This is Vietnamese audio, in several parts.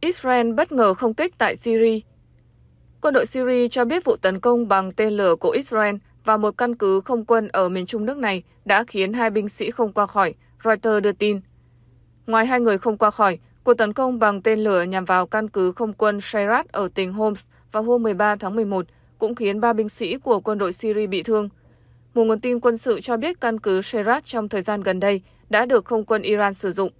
Israel bất ngờ không kích tại Syria. Quân đội Syria cho biết vụ tấn công bằng tên lửa của Israel và một căn cứ không quân ở miền trung nước này đã khiến hai binh sĩ không qua khỏi, Reuters đưa tin. Ngoài hai người không qua khỏi, cuộc tấn công bằng tên lửa nhằm vào căn cứ không quân Shayrat ở tỉnh Homs vào hôm 13 tháng 11 cũng khiến ba binh sĩ của quân đội Syria bị thương. Một nguồn tin quân sự cho biết căn cứ Shayrat trong thời gian gần đây đã được không quân Iran sử dụng.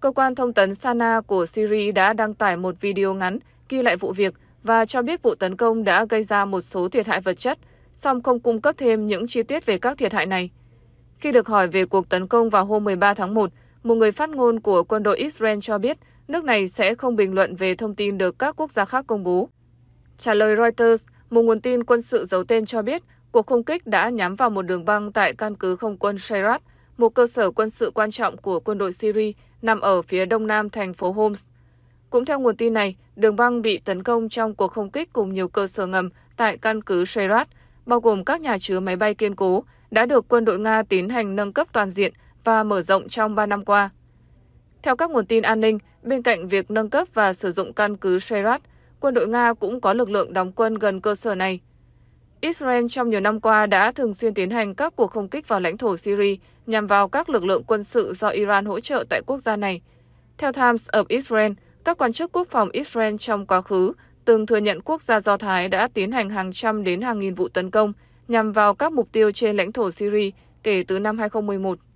Cơ quan thông tấn Sana của Syria đã đăng tải một video ngắn ghi lại vụ việc và cho biết vụ tấn công đã gây ra một số thiệt hại vật chất, song không cung cấp thêm những chi tiết về các thiệt hại này. Khi được hỏi về cuộc tấn công vào hôm 13 tháng 1, một người phát ngôn của quân đội Israel cho biết nước này sẽ không bình luận về thông tin được các quốc gia khác công bố. Trả lời Reuters, một nguồn tin quân sự giấu tên cho biết cuộc không kích đã nhắm vào một đường băng tại căn cứ không quân Sherat, một cơ sở quân sự quan trọng của quân đội Syria nằm ở phía đông nam thành phố Homs. Cũng theo nguồn tin này, đường băng bị tấn công trong cuộc không kích cùng nhiều cơ sở ngầm tại căn cứ Sherat, bao gồm các nhà chứa máy bay kiên cố, đã được quân đội Nga tiến hành nâng cấp toàn diện và mở rộng trong 3 năm qua. Theo các nguồn tin an ninh, bên cạnh việc nâng cấp và sử dụng căn cứ Sherat, quân đội Nga cũng có lực lượng đóng quân gần cơ sở này Israel trong nhiều năm qua đã thường xuyên tiến hành các cuộc không kích vào lãnh thổ Syria nhằm vào các lực lượng quân sự do Iran hỗ trợ tại quốc gia này. Theo Times of Israel, các quan chức quốc phòng Israel trong quá khứ từng thừa nhận quốc gia Do Thái đã tiến hành hàng trăm đến hàng nghìn vụ tấn công nhằm vào các mục tiêu trên lãnh thổ Syria kể từ năm 2011.